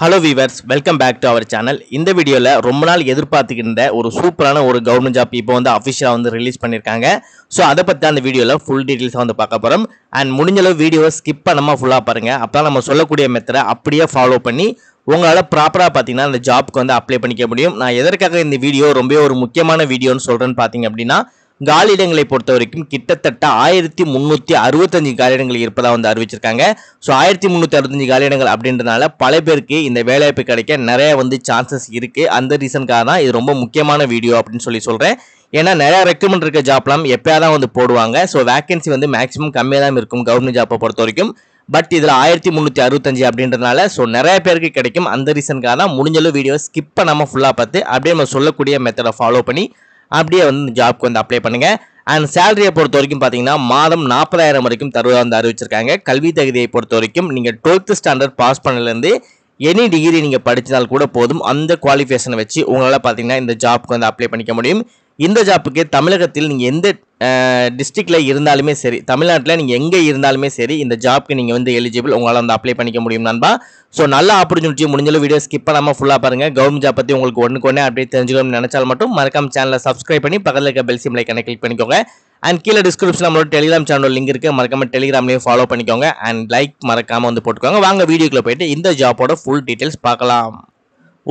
hello viewers welcome back to our channel இந்த வீடியோவில் ரொம்ப நாள் எதிர்பார்த்துக்கின்ற ஒரு சூப்பரான ஒரு கவர்மெண்ட் ஜாப் இப்போ வந்து அஃபிஷியலாக வந்து ரிலீஸ் பண்ணியிருக்காங்க ஸோ அதை பற்றி அந்த வீடியோவில் ஃபுல் டீட்டெயில்ஸாக வந்து பார்க்க போகிறோம் அண்ட் முடிஞ்சளவு வீடியோவை ஸ்கிப் பண்ணாமல் ஃபுல்லாக பாருங்கள் அப்போ நம்ம சொல்லக்கூடிய மெத்தரை அப்படியே ஃபாலோ பண்ணி உங்களால் ப்ராப்பராக பார்த்தீங்கன்னா அந்த ஜாப்க்கு வந்து அப்ளை பண்ணிக்க முடியும் நான் எதற்காக இந்த வீடியோ ரொம்ப ஒரு முக்கியமான வீடியோன்னு சொல்கிறேன்னு பார்த்தீங்க அப்படின்னா காலியிடங்களை பொறுத்த வரைக்கும் கிட்டத்தட்ட ஆயிரத்தி முந்நூற்றி அறுபத்தஞ்சு காலியிடங்கள் இருப்பதாக வந்து அறிவிச்சிருக்காங்க ஸோ ஆயிரத்தி முந்நூற்றி அறுபத்தஞ்சு காலியிடங்கள் அப்படின்றனால பல பேருக்கு இந்த வேலைவாய்ப்பு கிடைக்க நிறைய வந்து சான்சஸ் இருக்குது அந்த ரீசனுக்காக தான் இது ரொம்ப முக்கியமான வீடியோ அப்படின்னு சொல்லி சொல்கிறேன் ஏன்னா நிறையா ரெக்கமெண்ட் இருக்க ஜாப்லாம் எப்போயா வந்து போடுவாங்க ஸோ வேகன்சி வந்து மேக்ஸிமம் கம்மியாக தான் இருக்கும் கவர்மெண்ட் ஜாப்பை பொறுத்த வரைக்கும் பட் இதில் ஆயிரத்தி முந்நூற்றி அறுபத்தஞ்சு அப்படின்றனால ஸோ நிறைய பேருக்கு கிடைக்கும் அந்த ரீசனுக்காக தான் முடிஞ்சளவு வீடியோ ஸ்கிப் பண்ணாமல் ஃபுல்லாக பார்த்து அப்படியே நம்ம சொல்லக்கூடிய மெத்தடை ஃபாலோ பண்ணி அப்படியே வந்து ஜாப்க்கு வந்து அப்ளை பண்ணுங்கள் அண்ட் சேலரியை பொறுத்த வரைக்கும் பார்த்தீங்கன்னா மாதம் நாற்பதாயிரம் வரைக்கும் தருவதாக வந்து அறிவிச்சிருக்காங்க கல்வி தகுதியை பொறுத்த வரைக்கும் நீங்கள் டுவெல்த்து ஸ்டாண்டர்ட் பாஸ் பண்ணலேருந்து எனி டிகிரி நீங்கள் படித்தால் கூட போதும் அந்த குவாலிஃபிகேஷனை வச்சு உங்களால் பார்த்தீங்கன்னா இந்த ஜாப்க்கு வந்து அப்ளை பண்ணிக்க முடியும் இந்த ஜாப்புக்கு தமிழகத்தில் நீங்கள் எந்த டிஸ்ட்ரிக்டில் இருந்தாலுமே சரி தமிழ்நாட்டில் நீங்கள் எங்கே இருந்தாலுமே சரி இந்த ஜாப்க்கு நீங்கள் வந்து எலிஜிபிள் உங்களால் வந்து அப்ளை பண்ணிக்க முடியும் நண்பா ஸோ நல்ல ஆப்பர்ச்சுனிட்டி முடிஞ்சளவு வீடியோ ஸ்கிப் பண்ணாமல் ஃபுல்லாக பாருங்கள் கவர்மெண்ட் ஜாப் பற்றி உங்களுக்கு ஒன்று கொண்டே அப்படியே தெரிஞ்சுக்கணும்னு நினச்சால் மட்டும் மறக்காம சேனலை சப்ஸ்கிரைப் பண்ணி பக்கத்தில் இருக்க பெல் சிம் கிளிக் பண்ணிக்கோங்க அண்ட் கீழே டிஸ்கிரிப்ஷன் நம்மளோட டெலிகிராம் சேனல் லிங்க் இருக்குது மறக்காம டெலிகிராம்லேயும் ஃபாலோ பண்ணிக்கோங்க அண்ட் லைக் மறக்காமல் வந்து போட்டுக்கோங்க வாங்க வீடியோக்குள்ளே போயிட்டு இந்த ஜாப்போட ஃபுல் டீட்டெயில்ஸ் பார்க்கலாம்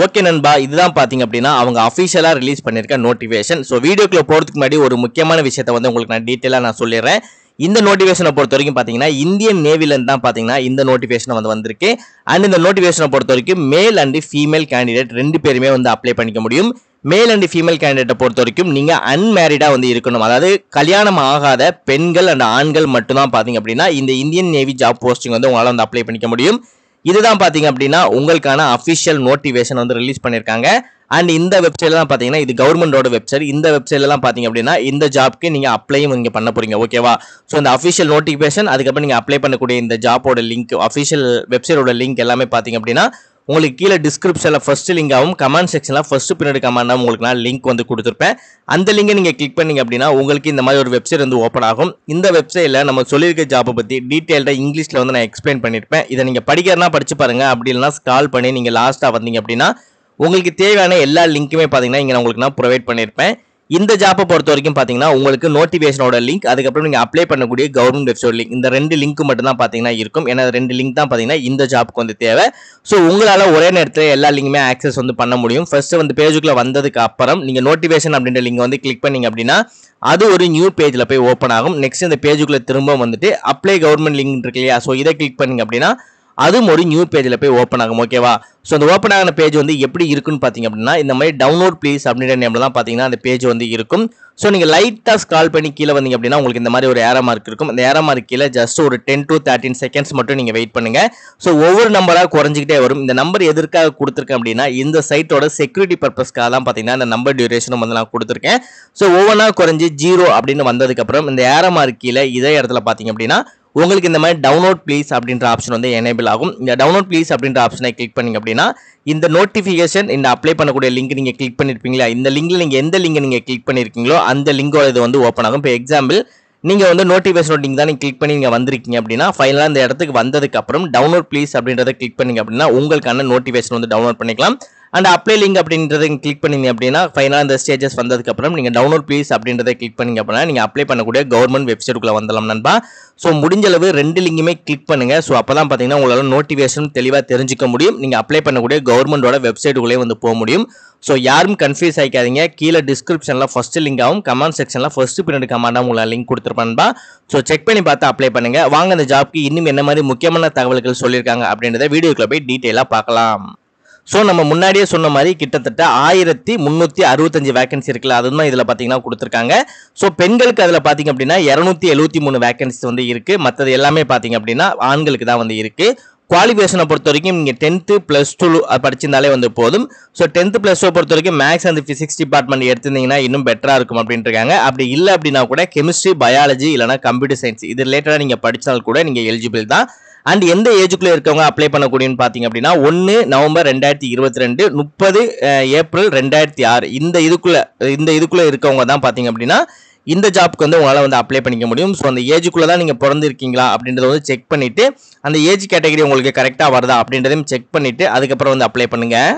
ஓகே நண்பா இதுதான் பார்த்தீங்க அப்படின்னா அவங்க அஃபிஷியலாக ரிலீஸ் பண்ணியிருக்க நோட்டிஃபிகேஷன் ஸோ வீடியோக்குள்ள போகிறதுக்கு முன்னாடி ஒரு முக்கியமான விஷயத்தை வந்து உங்களுக்கு நான் டீட்டெயிலாக நான் சொல்லிடுறேன் இந்த நோட்டிஃபிகேஷனை பொறுத்த வரைக்கும் பார்த்தீங்கன்னா இந்தியன் நேவிலேருந்து தான் பார்த்தீங்கன்னா இந்த நோட்டிஃபிகேஷன் வந்து வந்திருக்கு அண்ட் இந்த நோட்டிஃபிகேஷனை பொறுத்த வரைக்கும் மேல் அண்ட் ஃபீமேல் கேண்டிடேட் ரெண்டு பேருமே வந்து அப்ளை பண்ணிக்க முடியும் மேல் அண்ட் ஃபீமேல் கேண்டிடேட்டை பொறுத்த வரைக்கும் நீங்கள் அன்மேரிடாக வந்து இருக்கணும் அதாவது கல்யாணம் ஆகாத பெண்கள் அண்ட் ஆண்கள் மட்டும்தான் பார்த்தீங்க அப்படின்னா இந்த இந்தியன் நேவி ஜாப் போஸ்டிங் வந்து உங்களால் வந்து அப்ளை பண்ணிக்க முடியும் இதுதான் பார்த்தீங்க அப்படின்னா உங்களுக்கான அஃபிஷியல் நோட்டிவேஷன் வந்து ரிலீஸ் பண்ணியிருக்காங்க அண்ட் இந்த வெப்சைட்லாம் பார்த்தீங்கன்னா இது கவர்மெண்டோட வெப்சைட் இந்த வெப்சைட்லலாம் பார்த்தீங்க அப்படின்னா இந்த ஜாப்க்கு நீங்கள் அப்ளையும் இங்கே பண்ண போகிறீங்க ஓகேவா ஸோ இந்த அஃபிஷியல் நோட்டிஃபிகேஷன் அதுக்கப்புறம் நீங்கள் அப்ளை பண்ணக்கூடிய இந்த ஜாப்போட லிங்க் அஃபிஷியல் வெப்சைட்டோட லிங்க் எல்லாமே பார்த்தீங்க அப்படின்னா உங்களுக்கு கீழே டிஸ்கிரிப்ஷனில் ஃபர்ஸ்ட் லிங்காகவும் கமெண்ட் செக்ஷனில் ஃபர்ஸ்ட் பின்னாடி கமெண்டாகவும் உங்களுக்கு நான் லிங்க் வந்து கொடுத்துருப்பேன் அந்த லிங்கை நீங்கள் கிளிக் பண்ணிங்க அப்படின்னா உங்களுக்கு இந்த மாதிரி ஒரு வெப்சைட் வந்து ஓப்பன் ஆகும் இந்த வெப்சைட்டில் நம்ம சொல்லியிருக்க ஜாப்பை பற்றி டீட்டெயில்டாக இங்கிலீஷில் வந்து நான் எக்ஸ்பிளைன் பண்ணியிருப்பேன் இதை நீங்கள் படிக்கிறனா படிச்சு பாருங்கள் அப்படி இல்லைனா கால் பண்ணி நீங்கள் லாஸ்ட்டாக வந்தீங்க அப்படின்னா உங்களுக்கு தேவையான எல்லா லிங்க்குமே பார்த்தீங்கன்னா இங்கே நான் உங்களுக்கு நான் ப்ரொவைட் பண்ணியிருப்பேன் இந்த ஜாப்பை பொறுத்த வரைக்கும் பார்த்தீங்கன்னா உங்களுக்கு நோட்டிஃபிகேஷனோட லிங்க் அதுக்கப்புறம் நீங்கள் அப்ளை பண்ணக்கூடிய கவர்மெண்ட் வெப்சைட் லிங்க் இந்த ரெண்டு லிங்க் மட்டும் தான் பார்த்தீங்கன்னா இருக்கும் ஏன்னா ரெண்டு லிங்க் தான் பார்த்தீங்கன்னா இந்த ஜாப்புக்கு வந்து தேவை ஸோ உங்களால் ஒரே நேரத்தில் எல்லா லிங்குமே ஆக்சஸ் வந்து பண்ண முடியும் ஃபர்ஸ்ட் வந்து பேஜுக்குள்ள வந்ததுக்கு அப்புறம் நீங்கள் நோட்டிஃபிகேஷன் அப்படின்ற லிங்க் வந்து கிளிக் பண்ணீங்க அப்படின்னா அது ஒரு நியூ பேஜில் போய் ஓப்பன் ஆகும் நெக்ஸ்ட் இந்த பேஜுக்குள்ளே திரும்ப வந்துட்டு அப்ளை கவர்மெண்ட் லிங்க் இருக்கு இல்லையா ஸோ இதை கிளிக் பண்ணிங்க அப்படின்னா அது ஒரு நியூ பேஜில் போய் ஓப்பன் ஆகும் ஓகேவா ஸோ அந்த ஓப்பன் ஆகின பேஜ் வந்து எப்படி இருக்குன்னு பார்த்தீங்க அப்படின்னா இந்த மாதிரி டவுன்லோட் ப்ளீஸ் அப்படின்ற நேம்ல தான் பார்த்தீங்கன்னா அந்த பேஜ் வந்து இருக்கும் ஸோ நீங்கள் லைட்டாக ஸ்கால் பண்ணி கீழே வந்தீங்க அப்படின்னா உங்களுக்கு இந்த மாதிரி ஒரு ஏரோ மார்க் இருக்கும் அந்த ஏரோ மார்க் கீழே ஜஸ்ட் ஒரு டென் டு தேர்ட்டின் செகண்ட்ஸ் மட்டும் நீங்கள் வெயிட் பண்ணுங்கள் ஸோ ஒவ்வொரு நம்பராக குறைஞ்சிக்கிட்டே வரும் இந்த நம்பர் எதற்காக கொடுத்துருக்கேன் அப்படின்னா இந்த சைட்டோட செக்யூரிட்டி பர்பஸ்க்காக தான் பார்த்தீங்கன்னா இந்த நம்பர் டியூரேஷன் வந்து நான் கொடுத்துருக்கேன் ஸோ ஒவ்வொன்றா குறைஞ்சி ஜீரோ அப்படின்னு வந்ததுக்கப்புறம் இந்த ஏரோ மார்க் கீழே இதே இடத்துல பார்த்தீங்க அப்படின்னா உங்களுக்கு இந்த மாதிரி டவுன்லோட் ப்ளீஸ் அப்படின்ற ஆப்ஷன் வந்து எனேபிள் ஆகும் இந்த டவுன்லோட் ப்ளீஸ் அப்படின்ற ஆப்ஷனை கிளிக் பண்ணிங்க அப்படின்னா இந்த நோட்டிஃபிகேஷன் இந்த அப்ளை பண்ணக்கூடிய லிங்க் நீங்கள் கிளிக் பண்ணியிருப்பீங்களா இந்த லிங்கில் நீங்கள் எந்த லிங்க் நீங்கள் கிளிக் பண்ணியிருக்கீங்களோ அந்த லிங்கோட இது வந்து ஓப்பன் ஆகும் இப்போ எக்ஸாம்பிள் நீங்கள் வந்து நோட்டிஃபிகேஷன் லிங்க் தான் நீங்கள் கிளிக் பண்ணி நீங்கள் வந்திருக்கீங்க அப்படின்னா ஃபைனலாக இந்த இடத்துக்கு வந்ததுக்கப்புறம் டவுன்லோட் ப்ளீஸ் அப்படின்றத கிளிக் பண்ணிங்க அப்படின்னா உங்களுக்கான நோட்டிஃபிகேஷன் வந்து டவுன்லோட் பண்ணிக்கலாம் அண்ட் அப்ளை லிங்க் அப்படின்றத கிளிக் பண்ணிங்க அப்படின்னா ஃபைனலாக இந்த ஸ்டேஜஸ் வந்ததுக்கப்புறம் நீங்கள் டவுன்லோட் ப்ளீஸ் அப்படின்றத கிளிக் பண்ணிங்க அப்படின்னா நீங்கள் அப்ளை பண்ணக்கூடிய கவர்மெண்ட் வெப்சைட்டுக்குள்ளே வந்தலாம் நண்பா ஸோ முடிஞ்ச அளவு ரெண்டு லிங்குமே கிளிக் பண்ணுங்கள் ஸோ அப்போ தான் பார்த்தீங்கன்னா உங்களால் நோட்டிஃபிகேஷன் தெளிவாக தெரிஞ்சிக்க முடியும் நீங்கள் அப்ளை பண்ணக்கூடிய கவர்மெண்ட்டோட வெப்சைட்டுக்குள்ளே வந்து போக முடியும் ஸோ யாரும் கன்ஃபியூஸ் ஆகிக்காதீங்க கீழே டிஸ்கிரிப்ஷனில் ஃபஸ்ட்டு லிங்க் ஆகும் கமெண்ட் செக்ஷனில் ஃபஸ்ட்டு பின்னாடி கமெண்டாக உங்களை லிங்க் கொடுத்துருப்பான்பா ஸோ செக் பண்ணி பார்த்து அப்ளை பண்ணுங்கள் வாங்க அந்த ஜாப்க்கு இன்னும் என்ன மாதிரி முக்கியமான தகவல்கள் சொல்லியிருக்காங்க அப்படின்றத வீடியோக்குள்ளே போய் டீட்டெயிலாக பார்க்கலாம் ஸோ நம்ம முன்னாடியே சொன்ன மாதிரி கிட்டத்தட்ட ஆயிரத்தி முந்நூற்றி அறுபத்தஞ்சு வேகன்சி இருக்குல்ல அது தான் இதில் பார்த்தீங்கன்னா கொடுத்துருக்காங்க ஸோ பெண்களுக்கு அதில் பார்த்தீங்க அப்படின்னா இரநூத்தி எழுபத்தி மூணு வேகன்சி வந்து இருக்குது மற்றது எல்லாமே பார்த்தீங்க அப்படின்னா ஆண்களுக்கு தான் வந்து இருக்குது குவாலிஃபிகேஷனை பொறுத்த வரைக்கும் நீங்கள் டென்த்து ப்ளஸ் டூ படிச்சிருந்தாலே வந்து போதும் ஸோ டென்த்து ப்ளஸ் டூ பொறுத்த வரைக்கும் மேக்ஸ் அண்ட் ஃபிசிக்ஸ் டிபார்ட்மெண்ட் எடுத்திருந்தீங்கன்னா இன்னும் பெட்டராக இருக்கும் அப்படின்ட்டு இருக்காங்க அப்படி இல்லை அப்படின்னா கூட கெமிஸ்ட்ரி பயாலஜி இல்லைனா கம்ப்யூட்டர் சயின்ஸ் இது ரிலேட்டடாக நீங்கள் படித்தால் கூட நீங்கள் எலிஜிபிள் தான் அண்ட் எந்த ஏஜுக்குள்ளே இருக்கவங்க அப்ளை பண்ணக்கூடியன்னு பார்த்தீங்க அப்படின்னா ஒன்று நவம்பர் ரெண்டாயிரத்தி இருபத்தி ரெண்டு முப்பது ஏப்ரல் ரெண்டாயிரத்தி ஆறு இந்த இதுக்குள்ளே இந்த இதுக்குள்ளே இருக்கவங்க தான் பார்த்தீங்க அப்படின்னா இந்த ஜாப்க்கு வந்து உங்களால் வந்து அப்ளை பண்ணிக்க முடியும் ஸோ அந்த ஏஜுக்குள்ளே தான் நீங்கள் பிறந்திருக்கீங்களா அப்படின்றத வந்து செக் பண்ணிவிட்டு அந்த ஏஜ் கேட்டகரி உங்களுக்கு கரெக்டாக வருதா அப்படின்றதையும் செக் பண்ணிவிட்டு அதுக்கப்புறம் வந்து அப்ளை பண்ணுங்கள்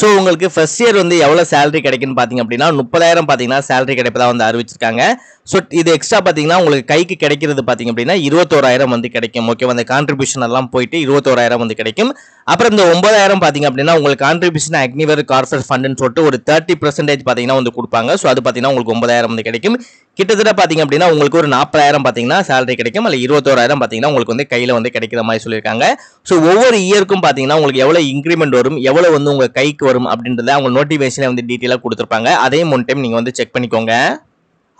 ஸோ உங்களுக்கு ஃபர்ஸ்ட் இயர் வந்து எவ்வளோ சேலரி கிடைக்குன்னு பார்த்தீங்க அப்படின்னா முப்பதாயிரம் பார்த்தீங்கன்னா சேலரி கிடைப்பதாக வந்து அறிவிச்சிருக்காங்க ஸோ இது எக்ஸ்ட்ரா பார்த்தீங்கன்னா உங்களுக்கு கைக்கு கிடைக்கிறது பார்த்தீங்க அப்படின்னா இருபத்தோராயிரம் வந்து கிடைக்கும் ஓகே அந்த கான்ட்ரிபியூஷன் எல்லாம் போயிட்டு இருபத்தோராயிரம் வந்து கிடைக்கும் அப்புறம் இந்த ஒன்பதாயிரம் பார்த்தீங்க அப்படின்னா உங்களுக்கு கான்ட்ரிபியூஷன் அக்னிவர் கார்பரேட் ஃபண்டுன்னு சொல்லிட்டு ஒரு தேர்ட்டி பர்சன்டேஜ் பார்த்தீங்கன்னா வந்து கொடுப்பாங்க ஸோ அது பார்த்தீங்கன்னா உங்களுக்கு ஒன்பதாயிரம் வந்து கிடைக்கும் கிட்டத்தட்ட பார்த்தீங்க அப்படின்னா உங்களுக்கு ஒரு நாற்பதாயிரம் பார்த்தீங்கன்னா சேலரி கிடைக்கும் அல்ல இருபத்தோராயிரம் பார்த்தீங்கன்னா உங்களுக்கு வந்து கையில் வந்து கிடைக்கிற மாதிரி சொல்லியிருக்காங்க ஸோ ஒவ்வொரு இயருக்கும் பார்த்தீங்கன்னா உங்களுக்கு எவ்வளோ இன்க்ரிமெண்ட் வரும் எவ்வளோ வந்து உங்கள் கைக்கு வரும் அப்படின்றத அவங்க நோட்டிஃபிகேஷனில் வந்து டீட்டெயிலாக கொடுத்துருப்பாங்க அதையும் ஒன் டைம் நீங்கள் வந்து செக் பண்ணிக்கோங்க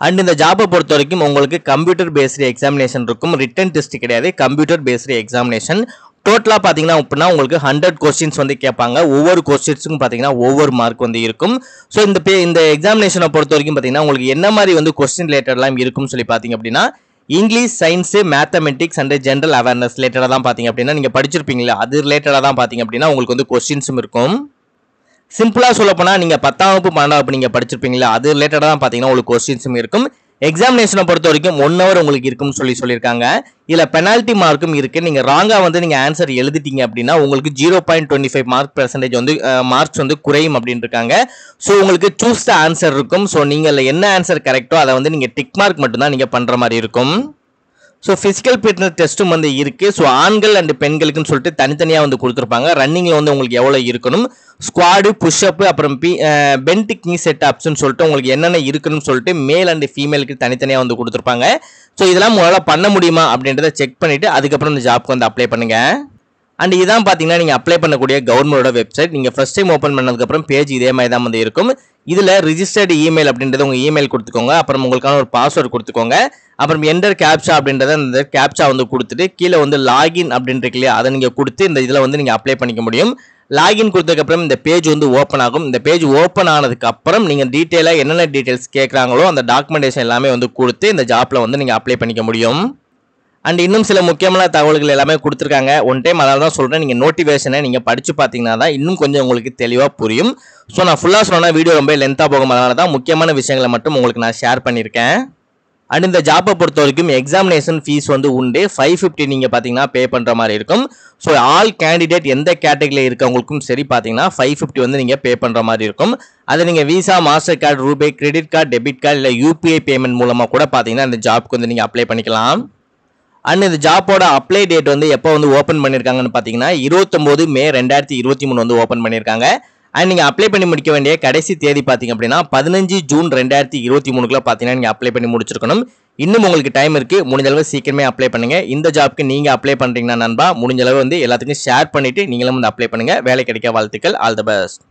அண்ட் இந்த ஜாப்பை பொறுத்த வரைக்கும் உங்களுக்கு கம்ப்யூட்டர் பேஸ்டு எக்ஸாமினேஷன் இருக்கும் ரிட்டன் டெஸ்ட் கிடையாது கம்ப்யூட்டர் பேஸ்டு எக்ஸாமினேஷன் டோட்டலாக பார்த்தீங்கன்னா அப்படின்னா உங்களுக்கு ஹண்ட்ரட் கொஸ்டின்ஸ் வந்து கேட்பாங்க ஒவ்வொரு கொஸ்டின்ஸுக்கும் பார்த்தீங்கன்னா ஒவ்வொரு மார்க் வந்து இருக்கும் ஸோ இந்த பே இந்த எக்ஸாமினேஷனை பொறுத்த வரைக்கும் பார்த்தீங்கன்னா உங்களுக்கு என்ன மாதிரி வந்து கொஸ்டின் ரிலேட்டட்லாம் இருக்கும்னு சொல்லி பார்த்தீங்க அப்படின்னா English science mathematics and general awareness ரிலேட்டடாக தான் பார்த்தீங்க அப்படின்னா நீங்கள் படிச்சிருப்பீங்களா அது ரிலேட்டடாக தான் பார்த்தீங்க அப்படின்னா உங்களுக்கு வந்து கொஸ்டின்ஸும் இருக்கும் சிம்பிளாக சொல்லப்போனால் நீங்கள் பத்தாம் வகுப்பு பன்னெண்டாம் வகுப்பு நீங்கள் படிச்சிருப்பீங்களா அது ரிலேட்டடாக தான் பார்த்தீங்கன்னா உங்களுக்கு கொஸ்டின்ஸும் இருக்கும் எக்ஸாமினேஷனை பொறுத்த வரைக்கும் ஒன் ஹவர் உங்களுக்கு இருக்கும்னு சொல்லி சொல்லியிருக்காங்க இதில் பெனால்ட்டி மார்க்கும் இருக்குது நீங்கள் ராங்காக வந்து நீங்கள் ஆன்சர் எழுதிட்டீங்க அப்படின்னா உங்களுக்கு zero point twenty five mark percentage வந்து மார்க்ஸ் வந்து குறையும் அப்படின்னு இருக்காங்க ஸோ உங்களுக்கு சூஸ் த ஆன்சர் இருக்கும் ஸோ நீங்கள் என்ன ஆன்சர் கரெக்டோ அதை வந்து நீங்கள் டிக் மார்க் மட்டும்தான் நீங்கள் பண்ணுற மாதிரி இருக்கும் ஸோ ஃபிசிக்கல் ஃபிட்னஸ் டெஸ்ட்டும் வந்து இருக்குது ஸோ ஆண்கள் அண்ட் பெண்களுக்குன்னு சொல்லிட்டு தனித்தனியாக வந்து கொடுத்துருப்பாங்க ரன்னிங்கில் வந்து உங்களுக்கு எவ்வளோ இருக்கணும் ஸ்குவாடு புஷ்அப்பு அப்புறம் பி பென்டிக் நீ செட் அப்ஸ்ன்னு சொல்லிட்டு உங்களுக்கு என்னென்ன இருக்குன்னு சொல்லிட்டு மேல் அண்ட் ஃபீமேலுக்கு தனித்தனியாக வந்து கொடுத்துருப்பாங்க ஸோ இதெல்லாம் உங்களால் பண்ண முடியுமா அப்படின்றத செக் பண்ணிவிட்டு அதுக்கப்புறம் இந்த ஜாப்க்கு வந்து அப்ளை பண்ணுங்கள் அண்ட் இதான் பார்த்தீங்கன்னா நீங்கள் அப்ளை பண்ணக்கூடிய கவர்மெண்டோட வெப்சைட் நீங்கள் ஃபர்ஸ்ட் டைம் ஓப்பன் பண்ணதுக்கப்புறம் பேஜ் இதே மாதிரி தான் வந்து இருக்கும் இதில் ரிஜிஸ்டர்டு இமெயில் அப்படின்றத உங்கள் இமெயில் கொடுத்துக்கோங்க அப்புறம் உங்களுக்கான ஒரு பாஸ்வேர்டு கொடுத்துக்கோங்க அப்புறம் என்டர் கேப்சா அப்படின்றத அந்த கேப்சா வந்து கொடுத்துட்டு கீழே வந்து லாகின் அப்படின்ட்டு இல்லையா அதை நீங்கள் கொடுத்து இந்த இதில் வந்து நீங்கள் அப்ளை பண்ணிக்க முடியும் லாகின் கொடுத்ததுக்கப்புறம் இந்த பேஜ் வந்து ஓப்பன் ஆகும் இந்த பேஜ் ஓப்பன் ஆனதுக்கப்புறம் நீங்கள் டீட்டெயிலாக என்னென்ன டீட்டெயில்ஸ் கேட்குறாங்களோ அந்த டாக்குமெண்டேஷன் எல்லாமே வந்து கொடுத்து இந்த ஜாப்பில் வந்து நீங்கள் அப்ளை பண்ணிக்க முடியும் அண்ட் இன்னும் சில முக்கியமான தகவல்கள் எல்லாமே கொடுத்துருக்காங்க ஒன் டைம் அதனால தான் சொல்கிறேன் நீங்கள் நோட்டிஃபிகேஷனை நீங்கள் படித்து பார்த்தீங்கன்னா தான் இன்னும் கொஞ்சம் உங்களுக்கு தெளிவாக புரியும் ஸோ நான் ஃபுல்லாக சொன்னால் வீடியோ ரொம்ப லென்த்தாக போகும் அதனால தான் முக்கியமான விஷயங்களை மட்டும் உங்களுக்கு நான் ஷேர் பண்ணியிருக்கேன் அண்ட் இந்த ஜாப்பை பொறுத்த வரைக்கும் எக்ஸாமினேஷன் ஃபீஸ் வந்து உண்டு ஃபைவ் ஃபிஃப்டி நீங்கள் பார்த்தீங்கன்னா பே பண்ணுற மாதிரி இருக்கும் ஸோ ஆல் கேண்டிடேட் எந்த கேட்டகரியில் இருக்கவங்களுக்கும் சரி பார்த்தீங்கன்னா ஃபைவ் ஃபிஃப்டி வந்து நீங்கள் பே பண்ணுற மாதிரி இருக்கும் அதை நீங்கள் Visa master card RuPay credit card debit card இல்லை யூபிஐ பேமெண்ட் மூலமாக கூட பார்த்தீங்கன்னா இந்த ஜாப்க்கு வந்து நீங்கள் அப்ளை பண்ணிக்கலாம் அண்ட் இந்த ஜாப்போட அப்ளை டேட் வந்து எப்போ வந்து ஓப்பன் பண்ணியிருக்காங்கன்னு பார்த்தீங்கன்னா இருபத்தொம்போது மே ரெண்டாயிரத்தி இருபத்தி மூணு வந்து ஓப்பன் பண்ணியிருக்காங்க அண்ட் நீங்கள் அப்ளை பண்ணி முடிக்க வேண்டிய கடைசி தேதி பார்த்தீங்க அப்படின்னா பதினஞ்சு ஜூன் ரெண்டாயிரத்தி இருபத்தி மூணுக்குள்ள பார்த்தீங்கன்னா நீங்கள் அப்ளை பண்ணி முடிச்சிருக்கணும் இன்னும் உங்களுக்கு டைம் இருக்குது முடிஞ்சளவு சீக்கிரமே அப்ளை பண்ணுங்கள் இந்த ஜாப்க்கு நீங்கள் அப்ளை பண்ணுறீங்கன்னா நண்பா முடிஞ்சளவு வந்து எல்லாத்துக்கும் ஷேர் பண்ணிவிட்டு நீங்களும் வந்து அப்ளை பண்ணுங்கள் வேலை கிடைக்க வாழ்த்துக்கள் ஆல் த பெஸ்ட்